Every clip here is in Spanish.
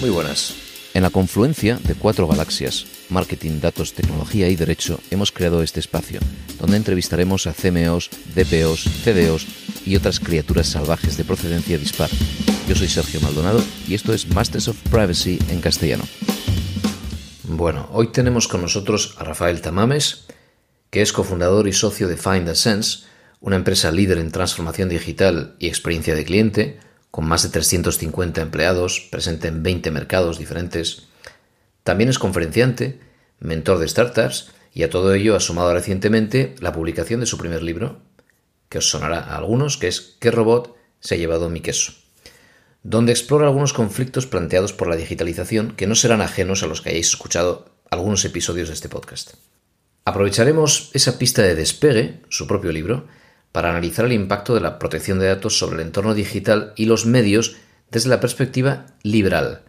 Muy buenas. En la confluencia de cuatro galaxias, marketing, datos, tecnología y derecho, hemos creado este espacio, donde entrevistaremos a CMOs, DPOs, CDOs y otras criaturas salvajes de procedencia dispar. Yo soy Sergio Maldonado y esto es Masters of Privacy en castellano. Bueno, hoy tenemos con nosotros a Rafael Tamames, que es cofundador y socio de Find a Sense, una empresa líder en transformación digital y experiencia de cliente, con más de 350 empleados, presente en 20 mercados diferentes. También es conferenciante, mentor de startups y a todo ello ha sumado recientemente la publicación de su primer libro, que os sonará a algunos, que es ¿Qué robot se ha llevado mi queso? donde explora algunos conflictos planteados por la digitalización que no serán ajenos a los que hayáis escuchado algunos episodios de este podcast. Aprovecharemos esa pista de despegue, su propio libro, para analizar el impacto de la protección de datos sobre el entorno digital y los medios desde la perspectiva liberal,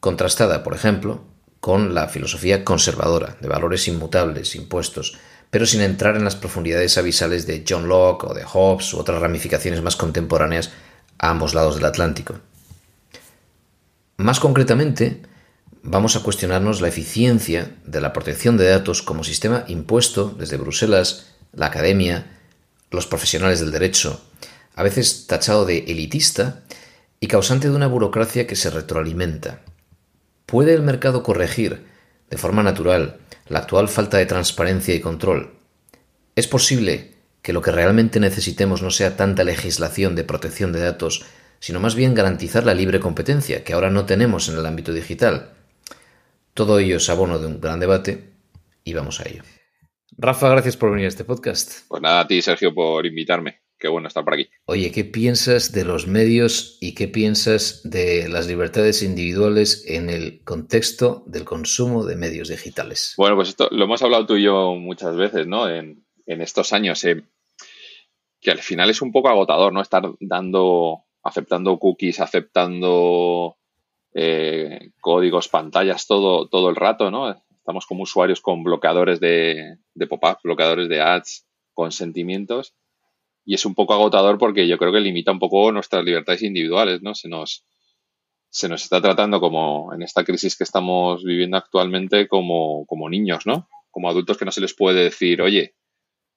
contrastada, por ejemplo, con la filosofía conservadora de valores inmutables, impuestos, pero sin entrar en las profundidades abisales de John Locke o de Hobbes u otras ramificaciones más contemporáneas a ambos lados del Atlántico. Más concretamente, vamos a cuestionarnos la eficiencia de la protección de datos como sistema impuesto desde Bruselas, la academia, los profesionales del derecho, a veces tachado de elitista y causante de una burocracia que se retroalimenta. ¿Puede el mercado corregir, de forma natural, la actual falta de transparencia y control? ¿Es posible que lo que realmente necesitemos no sea tanta legislación de protección de datos, sino más bien garantizar la libre competencia, que ahora no tenemos en el ámbito digital? Todo ello es abono de un gran debate y vamos a ello. Rafa, gracias por venir a este podcast. Pues nada, a ti, Sergio, por invitarme. Qué bueno estar por aquí. Oye, ¿qué piensas de los medios y qué piensas de las libertades individuales en el contexto del consumo de medios digitales? Bueno, pues esto lo hemos hablado tú y yo muchas veces, ¿no? En, estos años, eh, que al final es un poco agotador, ¿no? Estar dando, aceptando cookies, aceptando eh, códigos, pantallas todo, todo el rato, ¿no? Estamos como usuarios con bloqueadores de, pop-up, bloqueadores de ads, consentimientos. Y es un poco agotador porque yo creo que limita un poco nuestras libertades individuales, ¿no? Se nos, se nos está tratando como en esta crisis que estamos viviendo actualmente como, como niños, ¿no? Como adultos que no se les puede decir, oye,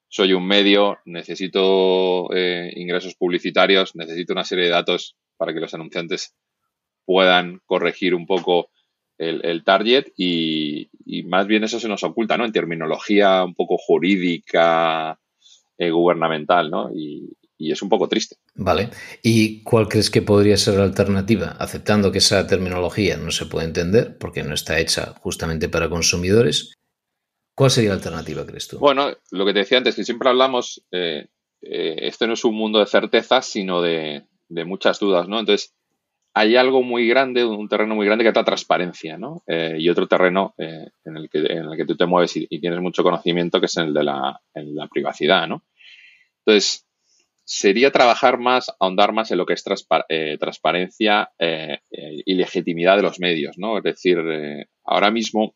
soy un medio, necesito eh, ingresos publicitarios, necesito una serie de datos para que los anunciantes puedan corregir un poco el, target y, más bien eso se nos oculta, ¿no? En terminología un poco jurídica, eh, gubernamental, ¿no? Y, es un poco triste. Vale. ¿Y cuál crees que podría ser la alternativa? Aceptando que esa terminología no se puede entender porque no está hecha justamente para consumidores, ¿cuál sería la alternativa, crees tú? Bueno, lo que te decía antes, que siempre hablamos, eh, eh, esto este no es un mundo de certezas, sino de, de, muchas dudas, ¿no? Entonces, hay algo muy grande, un terreno muy grande que es la transparencia, ¿no? Eh, y otro terreno eh, en, el que, en, el que, tú te mueves y, tienes mucho conocimiento, que es el de la, privacidad, ¿no? Entonces, sería trabajar más, ahondar más en lo que es eh, transparencia y legitimidad de los medios, ¿no? Es decir, ahora mismo,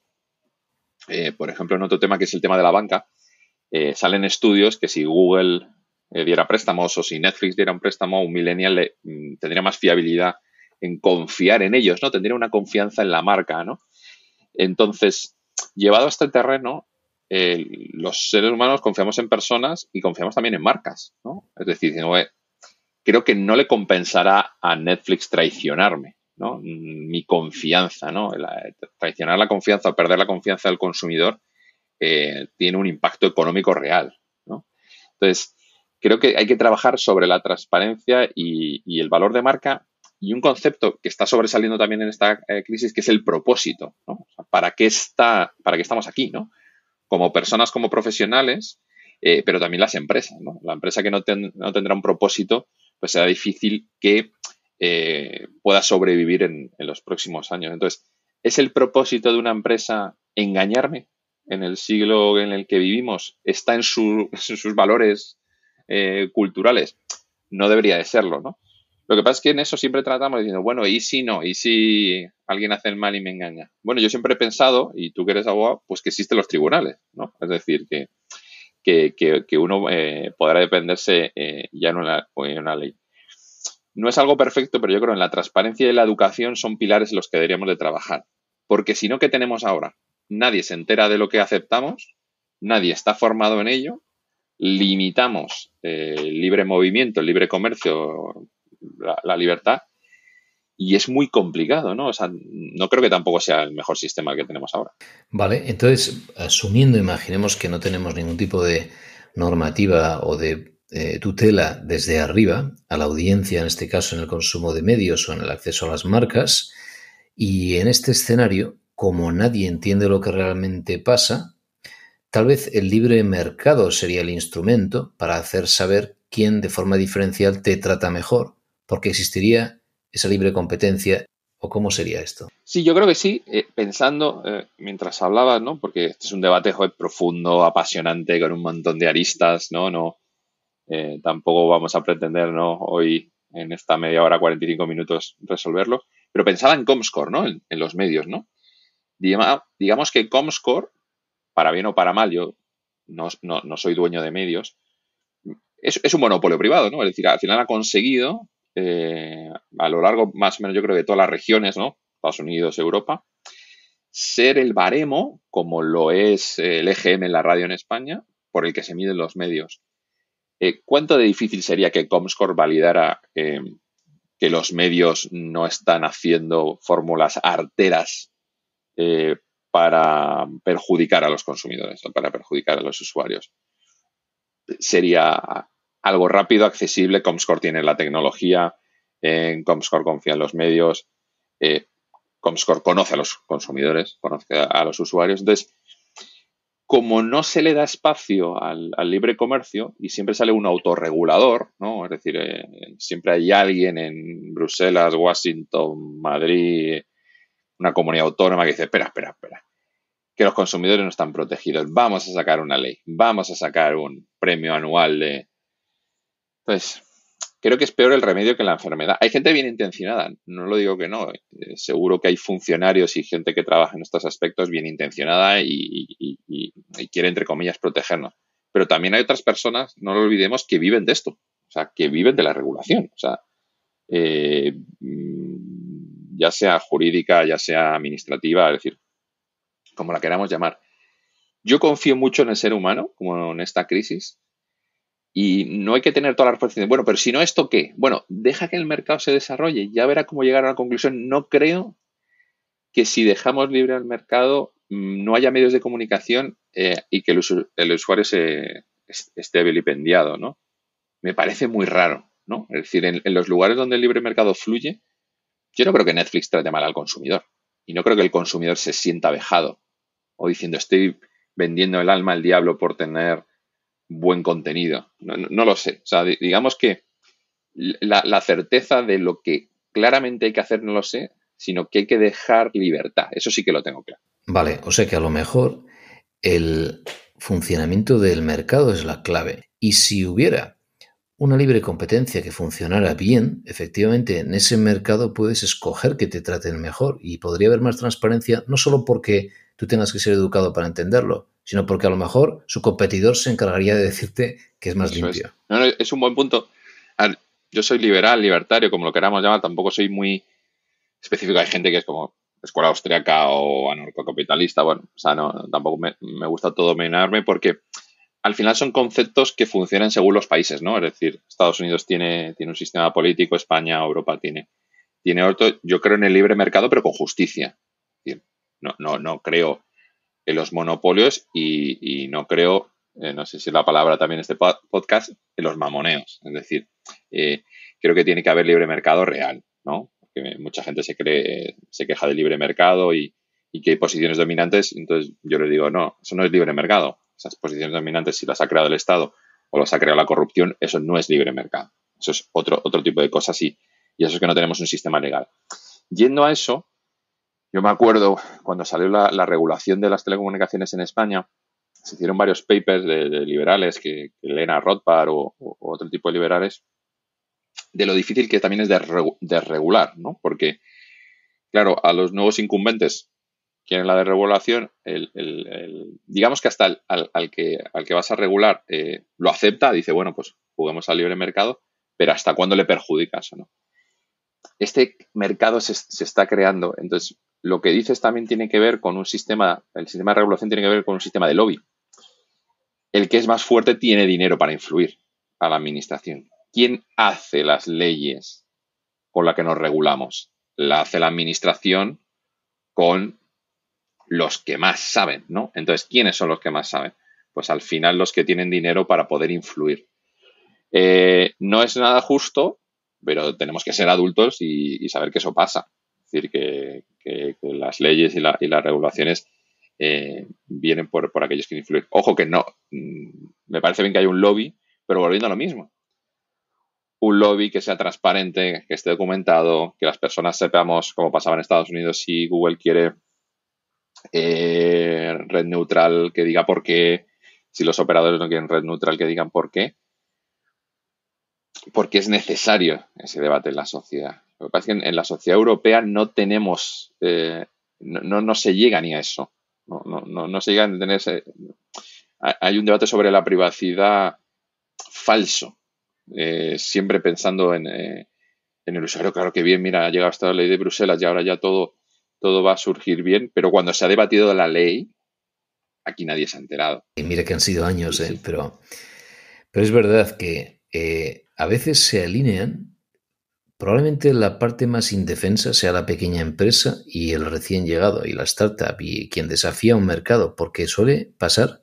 por ejemplo, en otro tema que es el tema de la banca, salen estudios que si Google diera préstamos o si Netflix diera un préstamo, un millennial mm, tendría más fiabilidad en confiar en ellos, ¿no? Tendría una confianza en la marca, ¿no? Entonces, llevado a este terreno, eh, los seres humanos confiamos en personas y confiamos también en marcas, ¿no? Es decir, creo que no le compensará a Netflix traicionarme, ¿no? Mm, mi confianza, ¿no? traicionar la confianza o perder la confianza del consumidor eh, tiene un impacto económico real, ¿no? Entonces, creo que hay que trabajar sobre la transparencia y el valor de marca y un concepto que está sobresaliendo también en esta eh, crisis, que es el propósito. ¿no? ¿para, qué está, ¿Para estamos aquí? ¿no? Como personas, como profesionales, eh, pero también las empresas. ¿no? La empresa que no, tendrá un propósito, pues será difícil que eh, pueda sobrevivir en, los próximos años. Entonces, ¿es el propósito de una empresa engañarme en el siglo en el que vivimos? ¿Está en sus valores culturales? No debería de serlo, ¿no? Lo que pasa es que en eso siempre tratamos diciendo, bueno, ¿y si no? ¿Y si alguien hace el mal y me engaña? Bueno, yo siempre he pensado, y tú que eres abogado, pues que existen los tribunales, ¿no? Es decir, que, que, uno eh, podrá defenderse eh, ya en una, una, ley. No es algo perfecto, pero yo creo que en la transparencia y la educación son pilares en los que deberíamos de trabajar. Porque si no, ¿qué tenemos ahora? Nadie se entera de lo que aceptamos, nadie está formado en ello, limitamos eh, el libre movimiento, el libre comercio la, libertad y es muy complicado, ¿no? O sea, no creo que tampoco sea el mejor sistema que tenemos ahora. Vale, entonces, asumiendo, imaginemos que no tenemos ningún tipo de normativa o de eh, tutela desde arriba a la audiencia, en este caso en el consumo de medios o en el acceso a las marcas, y en este escenario, como nadie entiende lo que realmente pasa, tal vez el libre mercado sería el instrumento para hacer saber quién de forma diferencial te trata mejor porque existiría esa libre competencia o cómo sería esto? Sí, yo creo que sí, eh, pensando eh, mientras hablabas, ¿no? Porque este es un debate profundo, apasionante, con un montón de aristas, ¿no? No, eh, tampoco vamos a pretender, ¿no? Hoy en esta media hora, 45 minutos, resolverlo. Pero pensaba en Comscore, ¿no? En, los medios, ¿no? digamos que Comscore, para bien o para mal, yo no, soy dueño de medios, es, es un monopolio privado, ¿no? Es decir, al final ha conseguido eh, a lo largo más o menos yo creo de todas las regiones, ¿no? Estados Unidos, Europa, ser el baremo, como lo es el EGM en la radio en España, por el que se miden los medios. Eh, ¿Cuánto de difícil sería que Comscore validara eh, que los medios no están haciendo fórmulas arteras para perjudicar a los consumidores o para perjudicar a los usuarios? Sería algo rápido, accesible. Comscore tiene la tecnología, en eh, Comscore confía en los medios, eh, Comscore conoce a los consumidores, conoce a los usuarios. Entonces, como no se le da espacio al, libre comercio y siempre sale un autorregulador, ¿no? Es decir, eh, siempre hay alguien en Bruselas, Washington, Madrid, una comunidad autónoma que dice, espera, espera, espera, que los consumidores no están protegidos. Vamos a sacar una ley, vamos a sacar un premio anual de, pues creo que es peor el remedio que la enfermedad. Hay gente bien intencionada, no lo digo que no. Eh, seguro que hay funcionarios y gente que trabaja en estos aspectos bien intencionada y, quiere, entre comillas, protegernos. Pero también hay otras personas, no lo olvidemos, que viven de esto, o sea, que viven de la regulación. O sea, eh, mm, ya sea jurídica, ya sea administrativa, es decir, como la queramos llamar. Yo confío mucho en el ser humano, como en esta crisis, y no hay que tener toda la respuesta bueno, pero si no, ¿esto qué? Bueno, deja que el mercado se desarrolle, ya verá cómo llegar a la conclusión. No creo que si dejamos libre al mercado mm, no haya medios de comunicación eh, y que el, usuario esté vilipendiado, ¿no? Me parece muy raro, ¿no? Es decir, en, en, los lugares donde el libre mercado fluye, yo no creo que Netflix trate mal al consumidor. Y no creo que el consumidor se sienta vejado o diciendo estoy vendiendo el alma al diablo por tener buen contenido. No, lo sé. O sea, digamos que la, la, certeza de lo que claramente hay que hacer no lo sé, sino que hay que dejar libertad. Eso sí que lo tengo claro. Vale, o sea que a lo mejor el funcionamiento del mercado es la clave. Y si hubiera una libre competencia que funcionara bien, efectivamente en ese mercado puedes escoger que te traten mejor y podría haber más transparencia, no solo porque tú tengas que ser educado para entenderlo, sino porque a lo mejor su competidor se encargaría de decirte que es más limpio. Es. un buen punto. yo soy liberal, libertario, como lo queramos llamar, tampoco soy muy específico. Hay gente que es como escuela austriaca o anarcocapitalista, bueno, o sea, no, tampoco me, gusta todo dominarme porque al final son conceptos que funcionan según los países, ¿no? Es decir, Estados Unidos tiene, tiene un sistema político, España, Europa tiene, tiene otro. Yo creo en el libre mercado, pero con justicia. No, no, no creo en los monopolios y, no creo, eh, no sé si es la palabra también este podcast, en los mamoneos. Es decir, eh, creo que tiene que haber libre mercado real, ¿no? Porque mucha gente se, cree, se queja de libre mercado y, que hay posiciones dominantes. Entonces yo les digo, no, eso no es libre mercado. Esas posiciones dominantes, si las ha creado el Estado o las ha creado la corrupción, eso no es libre mercado. Eso es otro, otro tipo de cosas y eso es que no tenemos un sistema legal. Yendo a eso, yo me acuerdo cuando salió la, regulación de las telecomunicaciones en España, se hicieron varios papers de, liberales, que, leen a Rothbard o, otro tipo de liberales, de lo difícil que también es de, ¿no? Porque, claro, a los nuevos incumbentes quieren la desregulación, digamos que hasta al, que, al que vas a regular eh, lo acepta, dice, bueno, pues juguemos al libre mercado, pero ¿hasta cuándo le perjudicas o no? Este mercado se, se está creando, entonces lo que dices también tiene que ver con un sistema, el sistema de regulación tiene que ver con un sistema de lobby. El que es más fuerte tiene dinero para influir a la administración. ¿Quién hace las leyes con las que nos regulamos? La hace la administración con los que más saben, ¿no? Entonces, ¿quiénes son los que más saben? Pues al final los que tienen dinero para poder influir. Eh, no es nada justo, pero tenemos que ser adultos y saber que eso pasa decir, que, las leyes y, las regulaciones eh, vienen por, aquellos que influyen. Ojo que no, mm, me parece bien que hay un lobby, pero volviendo a lo mismo. Un lobby que sea transparente, que esté documentado, que las personas sepamos, como pasaba en Estados Unidos, si Google quiere eh, red neutral, que diga por qué, si los operadores no quieren red neutral, que digan por qué. Porque es necesario ese debate en la sociedad. Lo que pasa es que en, la sociedad europea no tenemos, eh, no, se llega ni a eso. No, se llega a tener Hay un debate sobre la privacidad falso, eh, siempre pensando eh, en, el usuario. Claro que bien, mira, ha llegado esta ley de Bruselas y ahora ya todo, todo va a surgir bien, pero cuando se ha debatido la ley, aquí nadie se ha enterado. Y mira que han sido años, pero, pero es verdad que a veces se alinean Probablemente la parte más indefensa sea la pequeña empresa y el recién llegado y la startup y quien desafía un mercado, porque suele pasar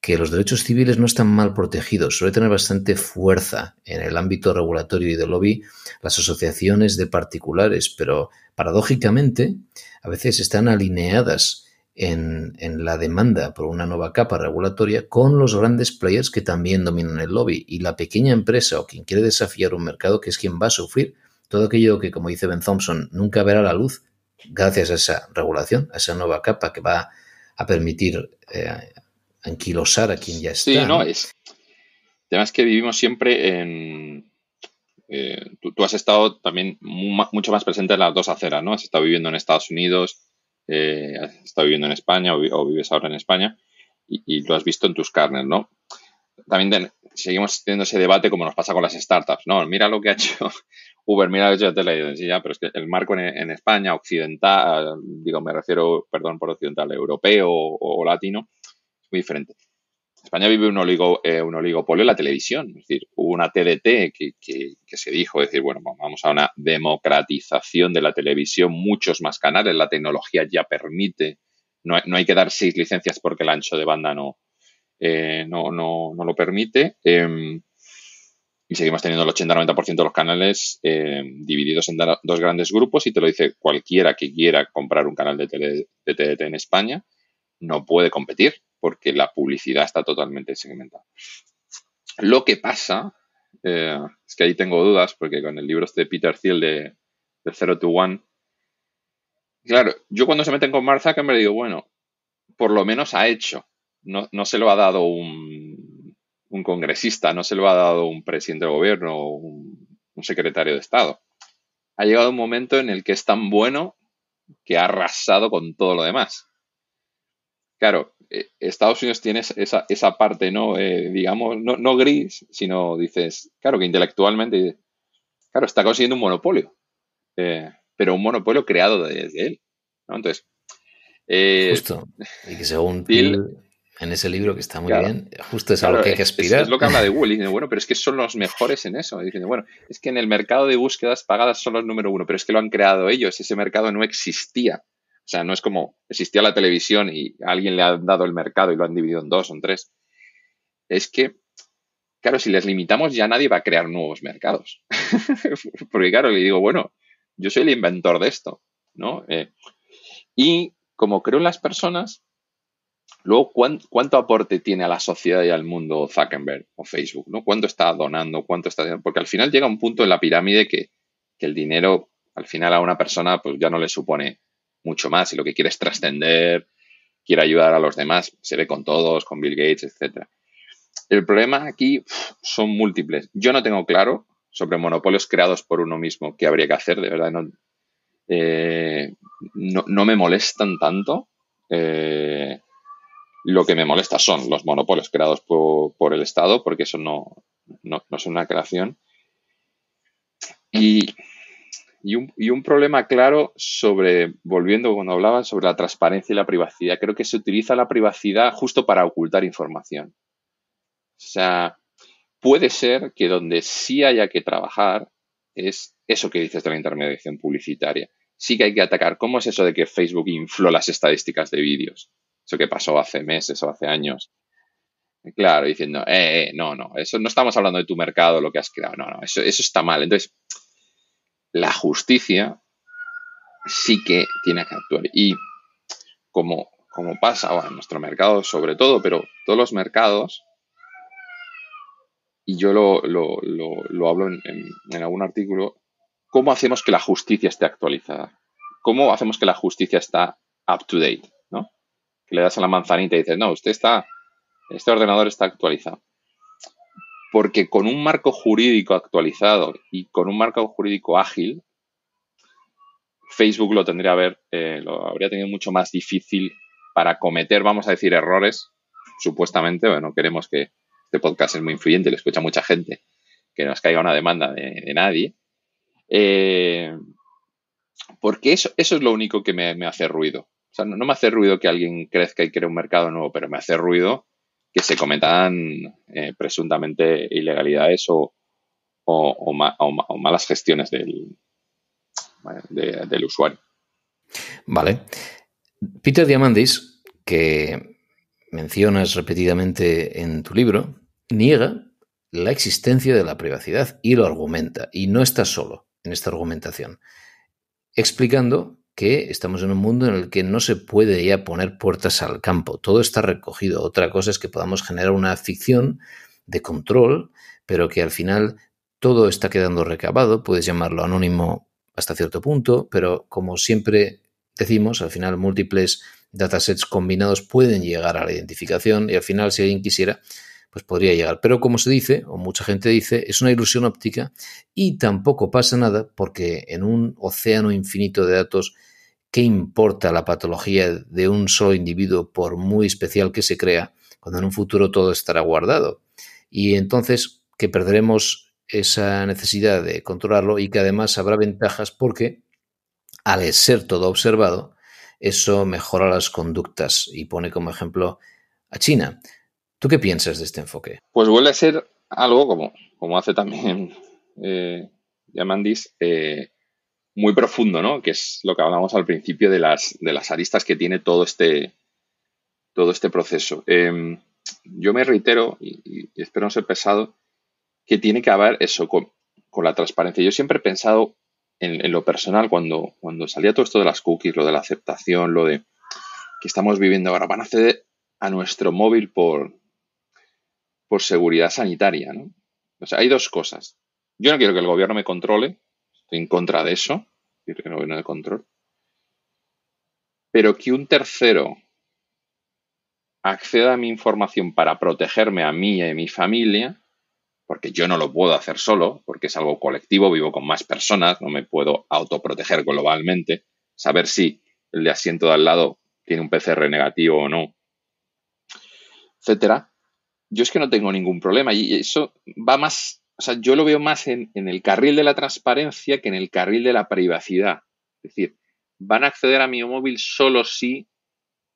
que los derechos civiles no están mal protegidos, suele tener bastante fuerza en el ámbito regulatorio y de lobby las asociaciones de particulares, pero paradójicamente a veces están alineadas en, la demanda por una nueva capa regulatoria con los grandes players que también dominan el lobby y la pequeña empresa o quien quiere desafiar un mercado que es quien va a sufrir todo aquello que, como dice Ben Thompson, nunca verá la luz gracias a esa regulación, a esa nueva capa que va a permitir eh, anquilosar a quien ya está. Sí, no, es. Además que vivimos siempre en, eh, tú, has estado también mucho más presente en las dos aceras, ¿no? Has estado viviendo en Estados Unidos, eh, has estado viviendo en España o, vives ahora en España y, lo has visto en tus carnes, ¿no? También seguimos teniendo ese debate como nos pasa con las startups, ¿no? Mira lo que ha hecho Uber, mira lo que ha hecho Tele, sí, pero es que el marco en, España, occidental, digo, me refiero, perdón por occidental, europeo o latino, es muy diferente. España vive un, oligo, eh, un, oligopolio en la televisión. Es decir, hubo una TDT que, se dijo, decir, bueno, vamos a una democratización de la televisión, muchos más canales, la tecnología ya permite, no, hay que dar seis licencias porque el ancho de banda no, eh, no, lo permite. Em, y seguimos teniendo el 80-90% de los canales em, divididos en dos grandes grupos y te lo dice cualquiera que quiera comprar un canal de TDT en España, no puede competir porque la publicidad está totalmente segmentada. Lo que pasa, eh, es que ahí tengo dudas, porque con el libro este de Peter Thiel de, Zero to One, claro, yo cuando se meten con Mark me digo, bueno, por lo menos ha hecho, no, se lo ha dado un, congresista, no se lo ha dado un presidente de gobierno o un secretario de Estado. Ha llegado un momento en el que es tan bueno que ha arrasado con todo lo demás claro, eh, Estados Unidos tiene esa, esa parte, ¿no? Eh, digamos, no, gris, sino dices, claro, que intelectualmente, claro, está consiguiendo un monopolio, eh, pero un monopolio creado desde él, Entonces. justo. Y que según Bill, en ese libro que está muy bien, justo es a lo que hay que aspirar. Es, lo que habla de Google, y bueno, pero es que son los mejores en eso. Y bueno, es que en el mercado de búsquedas pagadas son los número uno, pero es que lo han creado ellos, ese mercado no existía. O sea, no es como existía la televisión y alguien le han dado el mercado y lo han dividido en dos o en tres. Es que, claro, si les limitamos ya nadie va a crear nuevos mercados. Porque, claro, le digo, bueno, yo soy el inventor de esto, ¿no? Eh, y como creo en las personas, luego cuánto aporte tiene a la sociedad y al mundo Zuckerberg o Facebook, ¿no? ¿Cuánto está donando? ¿Cuánto está Porque al final llega un punto en la pirámide que, que el dinero, al final a una persona, pues ya no le supone mucho más. y lo que quiere es trascender, quiere ayudar a los demás, se ve con todos, con Bill Gates, etc. El problema aquí son múltiples. Yo no tengo claro sobre monopolios creados por uno mismo qué habría que hacer, de verdad. No, eh, no, me molestan tanto. Eh, lo que me molesta son los monopolios creados por, por el Estado, porque eso no, no, no es una creación. Y y un, problema claro sobre, volviendo cuando hablaban sobre la transparencia y la privacidad, creo que se utiliza la privacidad justo para ocultar información. O sea, puede ser que donde sí haya que trabajar es eso que dices de la intermediación publicitaria. Sí que hay que atacar. ¿Cómo es eso de que Facebook infló las estadísticas de vídeos? Eso que pasó hace meses o hace años. Claro, diciendo, eh, eh, no, no, eso no estamos hablando de tu mercado, lo que has creado, no, no, eso, eso está mal. Entonces, la justicia sí que tiene que actuar. Y como, como pasa en nuestro mercado sobre todo, pero todos los mercados, y yo lo, hablo en, algún artículo, ¿cómo hacemos que la justicia esté actualizada? ¿Cómo hacemos que la justicia está up to date? ¿no? Que le das a la manzanita y dices, no, usted está, este ordenador está actualizado porque con un marco jurídico actualizado y con un marco jurídico ágil, Facebook lo tendría a ver, eh, lo habría tenido mucho más difícil para cometer, vamos a decir, errores, supuestamente, bueno, queremos que este podcast es muy influyente, lo escucha mucha gente, que nos caiga una demanda de, nadie, eh, porque eso, eso, es lo único que me, hace ruido. O sea, no me hace ruido que alguien crezca y cree un mercado nuevo, pero me hace ruido que se cometan eh, presuntamente ilegalidades o, malas gestiones del, del usuario. Vale. Peter Diamandis, que mencionas repetidamente en tu libro, niega la existencia de la privacidad y lo argumenta. Y no está solo en esta argumentación, explicando estamos en un mundo en el que no se puede ya poner puertas al campo, todo está recogido. Otra cosa es que podamos generar una ficción de control, pero que al final todo está quedando recabado, puedes llamarlo anónimo hasta cierto punto, pero como siempre decimos, al final múltiples datasets combinados pueden llegar a la identificación y al final si alguien quisiera, pues podría llegar. Pero como se dice, o mucha gente dice, es una ilusión óptica y tampoco pasa nada porque en un océano infinito de datos ¿Qué importa la patología de un solo individuo, por muy especial que se crea, cuando en un futuro todo estará guardado? Y entonces que perderemos esa necesidad de controlarlo y que además habrá ventajas porque, al ser todo observado, eso mejora las conductas y pone como ejemplo a China. ¿Tú qué piensas de este enfoque? Pues vuelve a ser algo como, como hace también eh, Yamandis, eh, muy profundo, ¿no? Que es lo que hablábamos al principio de las, de las aristas que tiene todo este, todo este proceso. Em, yo me reitero, y, espero no ser pesado, que tiene que haber eso con, la transparencia. Yo siempre he pensado en, en, lo personal, cuando, cuando salía todo esto de las cookies, lo de la aceptación, lo de que estamos viviendo ahora, van a acceder a nuestro móvil por, por seguridad sanitaria, ¿no? O sea, hay dos cosas. Yo no quiero que el gobierno me controle, en contra de eso, que no de control. Pero que un tercero acceda a mi información para protegerme a mí y a mi familia, porque yo no lo puedo hacer solo, porque es algo colectivo, vivo con más personas, no me puedo autoproteger globalmente, saber si el de asiento de al lado tiene un PCR negativo o no, etcétera. Yo es que no tengo ningún problema y eso va más o sea, yo lo veo más en, el carril de la transparencia que en el carril de la privacidad. Es decir, van a acceder a mi móvil solo si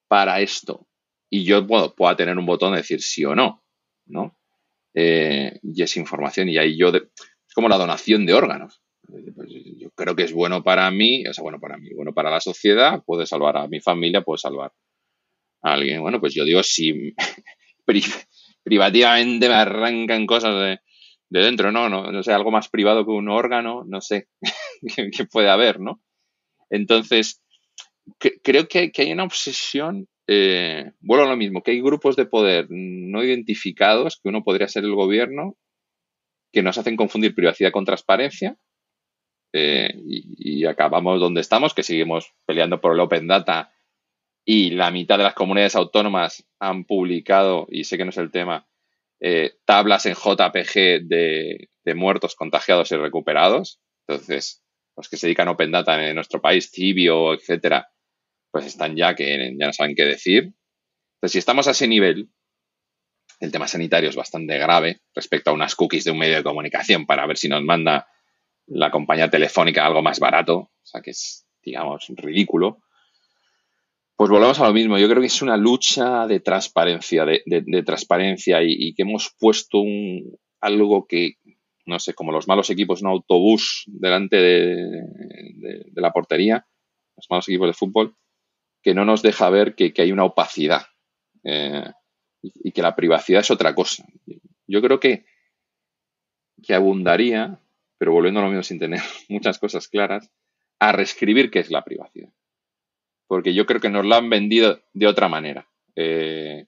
para esto. Y yo puedo pueda tener un botón de decir sí o no, ¿no? Eh, y esa información. Y ahí yo, es como la donación de órganos. Pues yo creo que es bueno para mí, o sea, bueno para mí, bueno para la sociedad, puede salvar a mi familia, puede salvar a alguien. Bueno, pues yo digo, si privativamente me arrancan cosas de, de dentro, ¿no? No, no sé, algo más privado que un órgano, no sé, qué puede haber, ¿no? Entonces, creo que, hay una obsesión, eh, vuelvo a lo mismo, que hay grupos de poder no identificados, que uno podría ser el gobierno, que nos hacen confundir privacidad con transparencia, eh, y, y, acabamos donde estamos, que seguimos peleando por el Open Data y la mitad de las comunidades autónomas han publicado, y sé que no es el tema, eh, tablas en JPG de, muertos contagiados y recuperados. Entonces, los que se dedican a Open Data en nuestro país, Cibio, etcétera, pues están ya que ya no saben qué decir. Entonces, si estamos a ese nivel, el tema sanitario es bastante grave respecto a unas cookies de un medio de comunicación para ver si nos manda la compañía telefónica algo más barato, o sea que es, digamos, ridículo. Pues volvamos a lo mismo. Yo creo que es una lucha de transparencia, de, transparencia y, que hemos puesto un, algo que, no sé, como los malos equipos, un autobús delante de, la portería, los malos equipos de fútbol, que no nos deja ver que, hay una opacidad eh, y, que la privacidad es otra cosa. Yo creo que, que abundaría, pero volviendo a lo mismo sin tener muchas cosas claras, a reescribir qué es la privacidad porque yo creo que nos la han vendido de otra manera. Eh,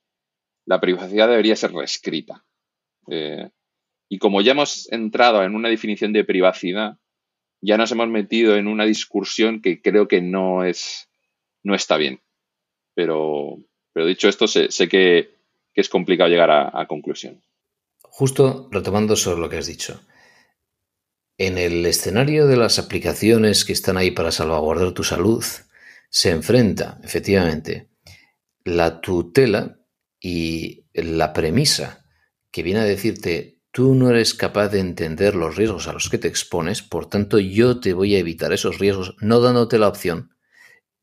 la privacidad debería ser reescrita. Eh, y como ya hemos entrado en una definición de privacidad, ya nos hemos metido en una discusión que creo que no es no está bien. Pero, dicho esto, sé, que, es complicado llegar a, a conclusión. Justo retomando sobre lo que has dicho. En el escenario de las aplicaciones que están ahí para salvaguardar tu salud, se enfrenta efectivamente la tutela y la premisa que viene a decirte tú no eres capaz de entender los riesgos a los que te expones, por tanto yo te voy a evitar esos riesgos no dándote la opción,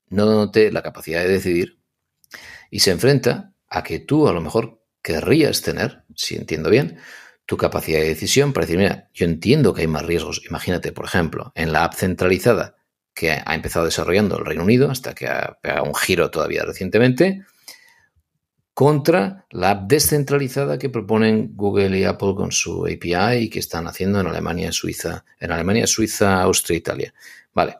no dándote la capacidad de decidir, y se enfrenta a que tú a lo mejor querrías tener, si entiendo bien, tu capacidad de decisión para decir, mira, yo entiendo que hay más riesgos. Imagínate, por ejemplo, en la app centralizada que ha empezado desarrollando el Reino Unido, hasta que ha pegado un giro todavía recientemente, contra la app descentralizada que proponen Google y Apple con su API y que están haciendo en Alemania, Suiza, en Alemania, Suiza, Austria, Italia. Vale.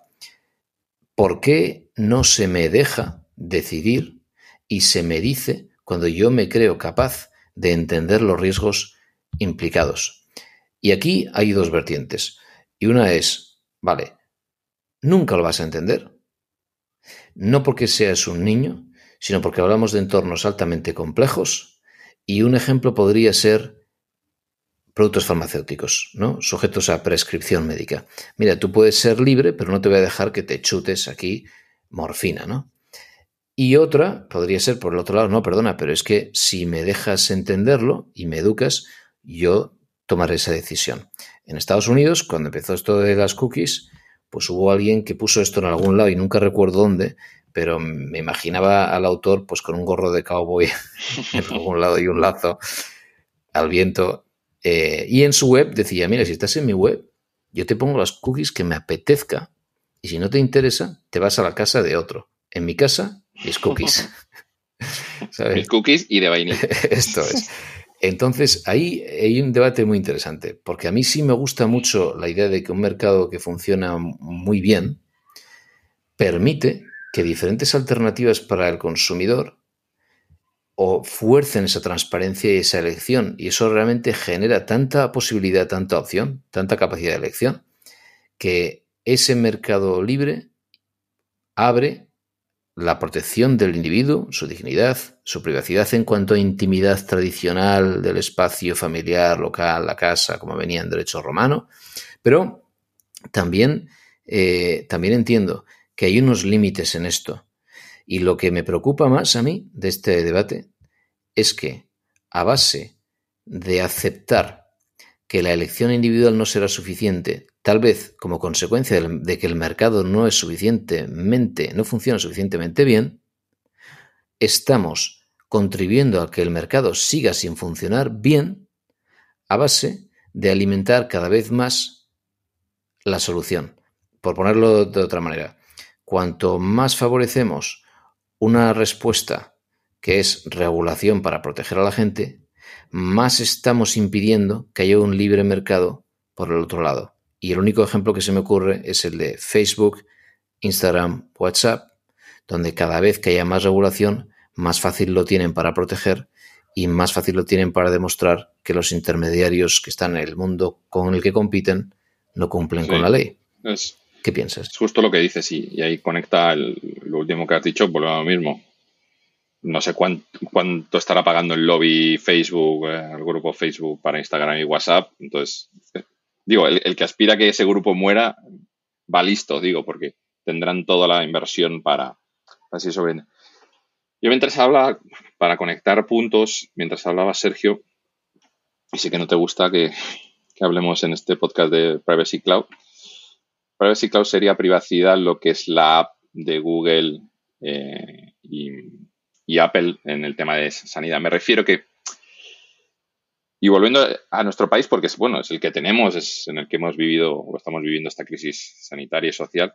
¿Por qué no se me deja decidir y se me dice cuando yo me creo capaz de entender los riesgos implicados? Y aquí hay dos vertientes. Y una es, vale, nunca lo vas a entender. No porque seas un niño, sino porque hablamos de entornos altamente complejos y un ejemplo podría ser productos farmacéuticos, ¿no? Sujetos a prescripción médica. Mira, tú puedes ser libre, pero no te voy a dejar que te chutes aquí morfina, ¿no? Y otra podría ser por el otro lado, no, perdona, pero es que si me dejas entenderlo y me educas, yo tomaré esa decisión. En Estados Unidos, cuando empezó esto de las cookies, pues hubo alguien que puso esto en algún lado y nunca recuerdo dónde, pero me imaginaba al autor pues con un gorro de cowboy en algún lado y un lazo al viento. Eh, y en su web decía, mira, si estás en mi web, yo te pongo las cookies que me apetezca y si no te interesa, te vas a la casa de otro. En mi casa, mis cookies. ¿Sabes? cookies y de vainilla. Esto es. Entonces, ahí hay un debate muy interesante, porque a mí sí me gusta mucho la idea de que un mercado que funciona muy bien permite que diferentes alternativas para el consumidor o fuercen esa transparencia y esa elección. Y eso realmente genera tanta posibilidad, tanta opción, tanta capacidad de elección, que ese mercado libre abre la protección del individuo, su dignidad, su privacidad en cuanto a intimidad tradicional del espacio familiar, local, la casa, como venía en derecho romano, pero también, eh, también entiendo que hay unos límites en esto. Y lo que me preocupa más a mí de este debate es que, a base de aceptar que la elección individual no será suficiente, tal vez como consecuencia de que el mercado no es suficientemente, no funciona suficientemente bien, estamos contribuyendo a que el mercado siga sin funcionar bien a base de alimentar cada vez más la solución. Por ponerlo de otra manera, cuanto más favorecemos una respuesta que es regulación para proteger a la gente, más estamos impidiendo que haya un libre mercado por el otro lado. Y el único ejemplo que se me ocurre es el de Facebook, Instagram, WhatsApp, donde cada vez que haya más regulación, más fácil lo tienen para proteger y más fácil lo tienen para demostrar que los intermediarios que están en el mundo con el que compiten no cumplen con la ley. ¿Qué piensas? Es justo lo que dices y, y ahí conecta lo último que has dicho, por lo mismo no sé cuánto, estará pagando el lobby Facebook, eh, el grupo Facebook para Instagram y WhatsApp. Entonces, eh, digo, el, que aspira a que ese grupo muera va listo, digo, porque tendrán toda la inversión para así sobre. Yo mientras habla, para conectar puntos, mientras hablaba Sergio, y sé que no te gusta que, hablemos en este podcast de Privacy Cloud. Privacy Cloud sería privacidad, lo que es la app de Google eh, y y Apple en el tema de sanidad. Me refiero que y volviendo a nuestro país, porque es, bueno, es el que tenemos, es en el que hemos vivido o estamos viviendo esta crisis sanitaria y social,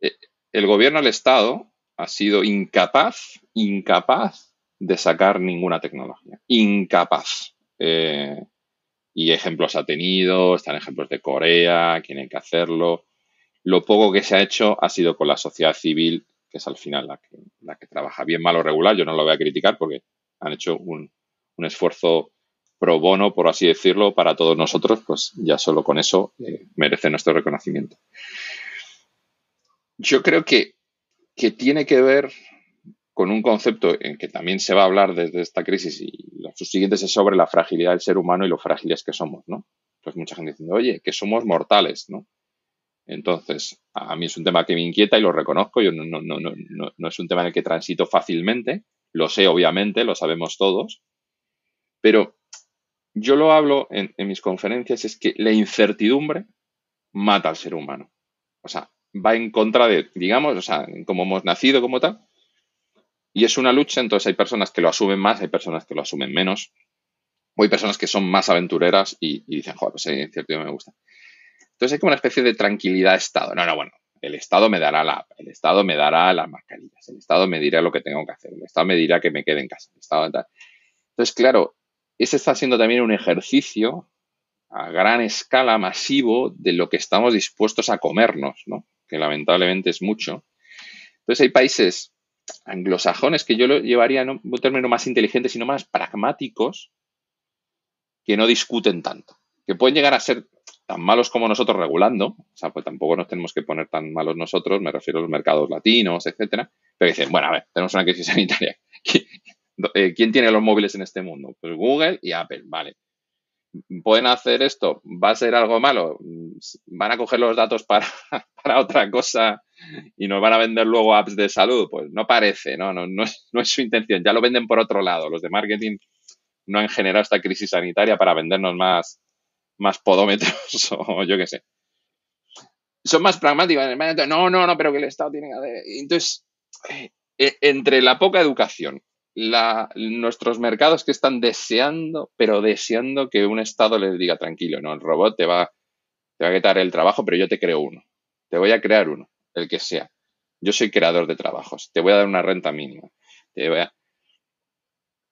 eh, el gobierno del Estado ha sido incapaz, incapaz de sacar ninguna tecnología. Incapaz. Eh, y ejemplos ha tenido, están ejemplos de Corea, tienen que hacerlo. Lo poco que se ha hecho ha sido con la sociedad civil que es al final la que, trabaja bien, mal o regular. Yo no lo voy a criticar porque han hecho un, esfuerzo pro bono, por así decirlo, para todos nosotros, pues ya solo con eso eh, merece nuestro reconocimiento. Yo creo que, que tiene que ver con un concepto en que también se va a hablar desde esta crisis y los siguientes es sobre la fragilidad del ser humano y lo frágiles que somos, ¿no? Pues mucha gente diciendo, oye, que somos mortales, ¿no? Entonces, a mí es un tema que me inquieta y lo reconozco. Yo no, no, no, no, no es un tema en el que transito fácilmente. Lo sé, obviamente, lo sabemos todos. Pero yo lo hablo en, mis conferencias, es que la incertidumbre mata al ser humano. O sea, va en contra de, digamos, o sea, como hemos nacido como tal. Y es una lucha, entonces hay personas que lo asumen más, hay personas que lo asumen menos. O hay personas que son más aventureras y, dicen, joder, pues cierto incertidumbre me gusta. Entonces hay como una especie de tranquilidad Estado. No, no, bueno, el Estado me dará la el Estado me dará las mascarillas, el Estado me dirá lo que tengo que hacer, el Estado me dirá que me quede en casa, Estado Entonces, claro, ese está siendo también un ejercicio a gran escala, masivo, de lo que estamos dispuestos a comernos, ¿no? que lamentablemente es mucho. Entonces hay países anglosajones que yo lo llevaría en un término más inteligente, sino más pragmáticos, que no discuten tanto, que pueden llegar a ser tan malos como nosotros regulando, o sea, pues tampoco nos tenemos que poner tan malos nosotros, me refiero a los mercados latinos, etcétera, pero dicen, bueno, a ver, tenemos una crisis sanitaria. Eh, ¿Quién tiene los móviles en este mundo? Pues Google y Apple, vale. ¿Pueden hacer esto? ¿Va a ser algo malo? ¿Van a coger los datos para, otra cosa y nos van a vender luego apps de salud? Pues no parece, no, no, no es su intención. Ya lo venden por otro lado. Los de marketing no han generado esta crisis sanitaria para vendernos más, más podómetros o yo qué sé. Son más pragmáticos. No, no, no, pero que el Estado tiene que Entonces, eh, eh, entre la poca educación, la, nuestros mercados que están deseando, pero deseando que un Estado les diga tranquilo, no, el robot te va, te va a quitar el trabajo, pero yo te creo uno. Te voy a crear uno, el que sea. Yo soy creador de trabajos, te voy a dar una renta mínima.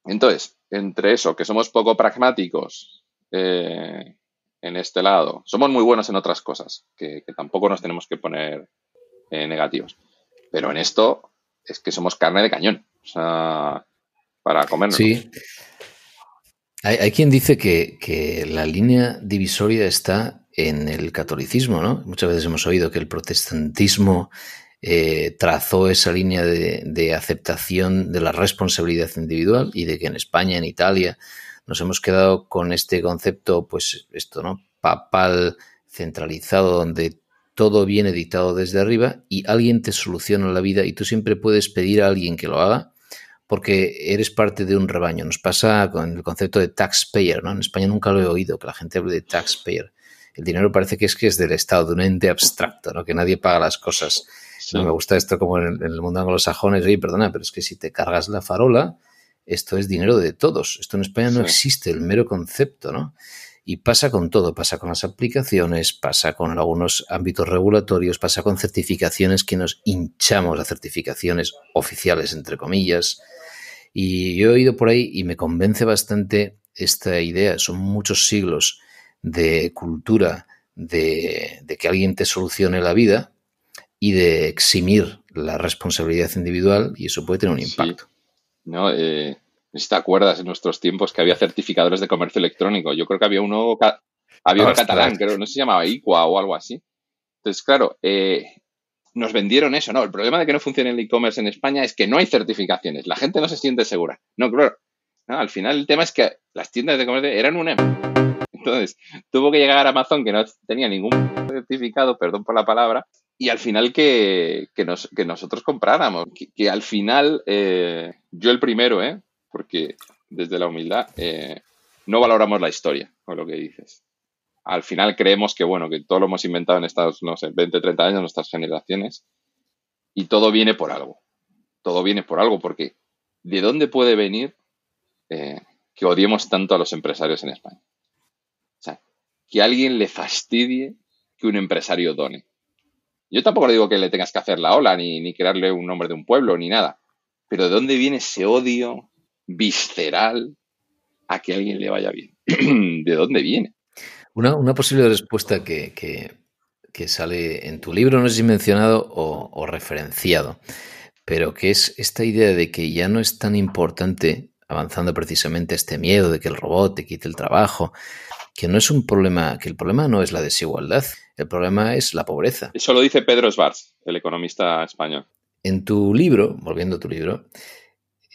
Entonces, entre eso, que somos poco pragmáticos, eh, en este lado. Somos muy buenos en otras cosas, que, tampoco nos tenemos que poner eh, negativos. Pero en esto es que somos carne de cañón. O sea, para comernos. Sí. Hay, quien dice que, la línea divisoria está en el catolicismo, ¿no? Muchas veces hemos oído que el protestantismo eh, trazó esa línea de, de aceptación de la responsabilidad individual y de que en España, en Italia, nos hemos quedado con este concepto, pues esto, ¿no? Papal centralizado, donde todo viene dictado desde arriba y alguien te soluciona la vida y tú siempre puedes pedir a alguien que lo haga porque eres parte de un rebaño. Nos pasa con el concepto de taxpayer, ¿no? En España nunca lo he oído, que la gente hable de taxpayer. El dinero parece que es que es del Estado, de un ente abstracto, ¿no? Que nadie paga las cosas. No me gusta esto como en, el mundo anglosajón, oye, perdona, pero es que si te cargas la farola, esto es dinero de todos. Esto en España no existe, el mero concepto, ¿no? Y pasa con todo, pasa con las aplicaciones, pasa con algunos ámbitos regulatorios, pasa con certificaciones que nos hinchamos a certificaciones oficiales, entre comillas. Y yo he ido por ahí y me convence bastante esta idea. Son muchos siglos de cultura, de, que alguien te solucione la vida y de eximir la responsabilidad individual y eso puede tener un impacto. ¿no? Eh, te acuerdas en nuestros tiempos que había certificadores de comercio electrónico. Yo creo que había uno, había un catalán, creo, no se llamaba ICUA o algo así. Entonces, claro, eh, nos vendieron eso, ¿no? El problema de que no funcione el e-commerce en España es que no hay certificaciones, la gente no se siente segura. No, claro. al final el tema es que las tiendas de comercio eran un em. Entonces, tuvo que llegar a Amazon que no tenía ningún certificado, perdón por la palabra, y al final que, nosotros compráramos. Que, al final, eh, yo el primero, ¿eh? porque desde la humildad, eh, no valoramos la historia o lo que dices. Al final creemos que, bueno, que todo lo hemos inventado en estos, no sé, 20, 30 años, nuestras generaciones, y todo viene por algo. Todo viene por algo, porque ¿de dónde puede venir eh, que odiemos tanto a los empresarios en España? O sea, que alguien le fastidie que un empresario done yo tampoco le digo que le tengas que hacer la ola, ni, crearle un nombre de un pueblo, ni nada. Pero ¿de dónde viene ese odio visceral a que alguien le vaya bien? ¿De dónde viene? Una, posible respuesta que, sale en tu libro, no es si mencionado o, o referenciado, pero que es esta idea de que ya no es tan importante, avanzando precisamente este miedo de que el robot te quite el trabajo, que no es un problema, que el problema no es la desigualdad, el problema es la pobreza. Eso lo dice Pedro Svarts, el economista español. En tu libro, volviendo a tu libro,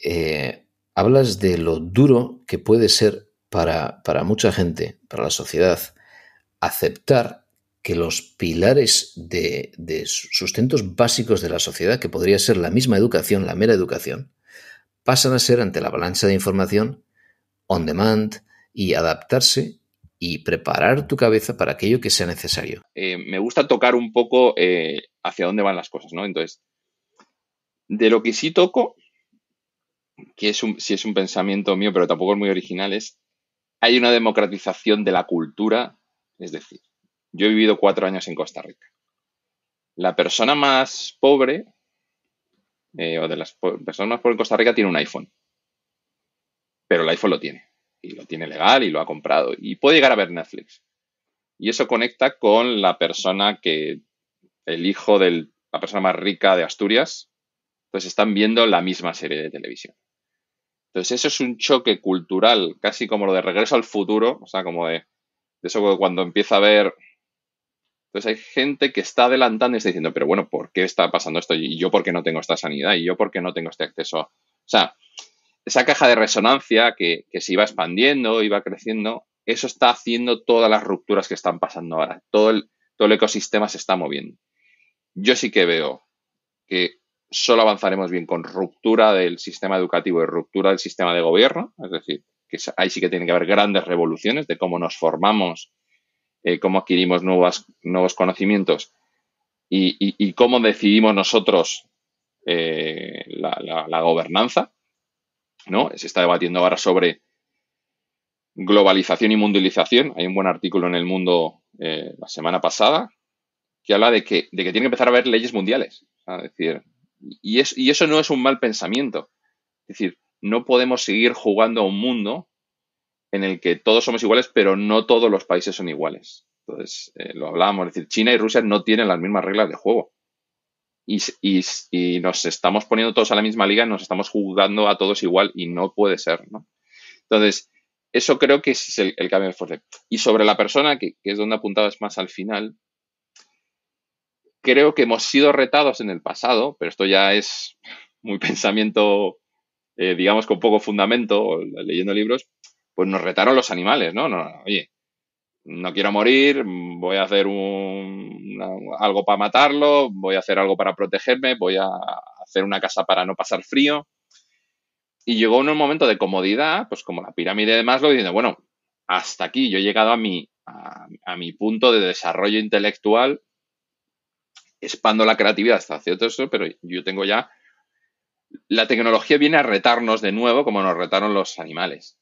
eh, hablas de lo duro que puede ser para, mucha gente, para la sociedad, aceptar que los pilares de, de, sustentos básicos de la sociedad, que podría ser la misma educación, la mera educación, pasan a ser ante la avalancha de información on demand y adaptarse y preparar tu cabeza para aquello que sea necesario. Eh, me gusta tocar un poco eh, hacia dónde van las cosas, ¿no? Entonces, de lo que sí toco, que es un, sí es un pensamiento mío, pero tampoco es muy original, es hay una democratización de la cultura, es decir, yo he vivido cuatro años en Costa Rica. La persona más pobre, eh, o de las personas más pobres en Costa Rica, tiene un iPhone. Pero el iPhone lo tiene y lo tiene legal y lo ha comprado y puede llegar a ver Netflix. Y eso conecta con la persona que, el hijo de la persona más rica de Asturias, pues están viendo la misma serie de televisión. Entonces eso es un choque cultural, casi como lo de regreso al futuro, o sea, como de, de eso cuando empieza a ver... Entonces hay gente que está adelantando y está diciendo, pero bueno, ¿por qué está pasando esto? ¿Y yo por qué no tengo esta sanidad? ¿Y yo por qué no tengo este acceso? O sea, esa caja de resonancia que, se iba expandiendo, iba creciendo, eso está haciendo todas las rupturas que están pasando ahora. Todo el, todo el ecosistema se está moviendo. Yo sí que veo que solo avanzaremos bien con ruptura del sistema educativo y ruptura del sistema de gobierno, es decir, que ahí sí que tiene que haber grandes revoluciones de cómo nos formamos, eh, cómo adquirimos nuevos conocimientos y, cómo decidimos nosotros eh, la, gobernanza. ¿no? Se está debatiendo ahora sobre globalización y mundialización. Hay un buen artículo en el mundo eh, la semana pasada que habla de que, de que tiene que empezar a haber leyes mundiales. decir, y, es, y eso no es un mal pensamiento. Es decir, no podemos seguir jugando a un mundo en el que todos somos iguales, pero no todos los países son iguales. Entonces, eh, lo hablábamos, decir, China y Rusia no tienen las mismas reglas de juego y, nos estamos poniendo todos a la misma liga, nos estamos jugando a todos igual y no puede ser, ¿no? Entonces, eso creo que es el, cambio de fuerza. Y sobre la persona, que, es donde apuntabas más al final, creo que hemos sido retados en el pasado, pero esto ya es muy pensamiento, eh, digamos, con poco fundamento, leyendo libros, pues nos retaron los animales, ¿no? no, no oye, no quiero morir, voy a hacer un, algo para matarlo, voy a hacer algo para protegerme, voy a hacer una casa para no pasar frío. Y llegó un momento de comodidad, pues como la pirámide de Maslow, diciendo, bueno, hasta aquí, yo he llegado a mi, mi punto de desarrollo intelectual, expando la creatividad hasta cierto eso, pero yo tengo ya... La tecnología viene a retarnos de nuevo como nos retaron los animales.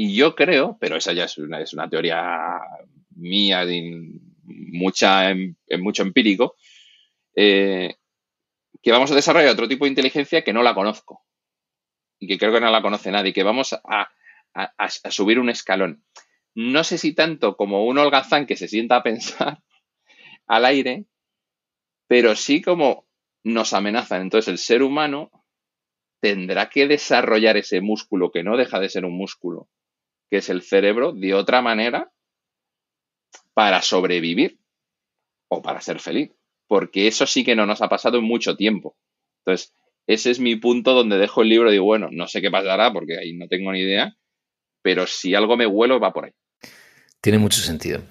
Y yo creo, pero esa ya es una, es una teoría mía, mucha, em, en, mucho empírico, eh, que vamos a desarrollar otro tipo de inteligencia que no la conozco y que creo que no la conoce nadie, que vamos a, a subir un escalón. No sé si tanto como un holgazán que se sienta a pensar al aire, pero sí como nos amenazan. Entonces el ser humano tendrá que desarrollar ese músculo que no deja de ser un músculo que es el cerebro, de otra manera para sobrevivir o para ser feliz. Porque eso sí que no nos ha pasado en mucho tiempo. Entonces, ese es mi punto donde dejo el libro y digo, bueno, no sé qué pasará porque ahí no tengo ni idea, pero si algo me huelo va por ahí. Tiene mucho sentido.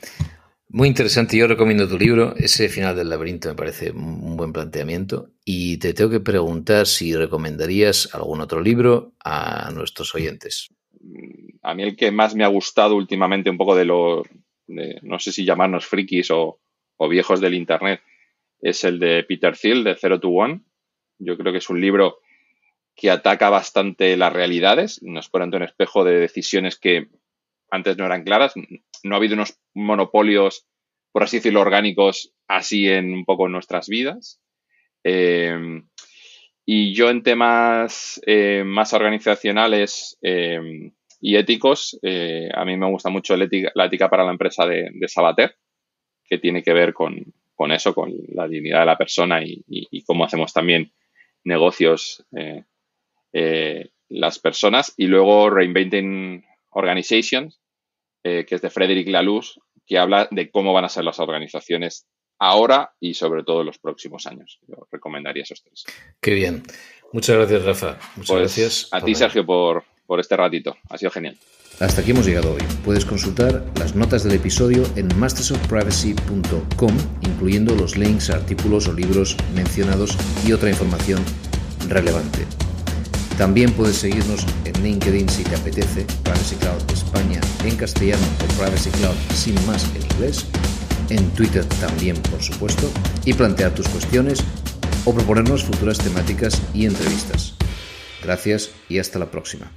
Muy interesante, yo recomiendo tu libro. Ese final del laberinto me parece un buen planteamiento. Y te tengo que preguntar si recomendarías algún otro libro a nuestros oyentes a mí el que más me ha gustado últimamente un poco de lo de, no sé si llamarnos frikis o, viejos del Internet, es el de Peter Thiel, de Zero to One. Yo creo que es un libro que ataca bastante las realidades, nos pone ante un espejo de decisiones que antes no eran claras. No ha habido unos monopolios, por así decirlo, orgánicos así en un poco en nuestras vidas. Eh, y yo en temas eh, más organizacionales, eh, y éticos. Eh, a mí me gusta mucho la ética para la empresa de, Sabater, que tiene que ver con, eso, con la dignidad de la persona y, cómo hacemos también negocios eh, eh, las personas. Y luego Reinventing Organizations, que es de Frederick Laluz, que habla de cómo van a ser las organizaciones ahora y sobre todo en los próximos años. Yo recomendaría esos tres. Qué bien. Muchas gracias, Rafa. Muchas pues gracias. A ti, Sergio, por, por este ratito. Ha sido genial. Hasta aquí hemos llegado hoy. Puedes consultar las notas del episodio en mastersofprivacy.com, incluyendo los links a artículos o libros mencionados y otra información relevante. También puedes seguirnos en LinkedIn si te apetece, Privacy Cloud España en castellano o Privacy Cloud sin más en inglés, en Twitter también por supuesto, y plantear tus cuestiones o proponernos futuras temáticas y entrevistas. Gracias y hasta la próxima.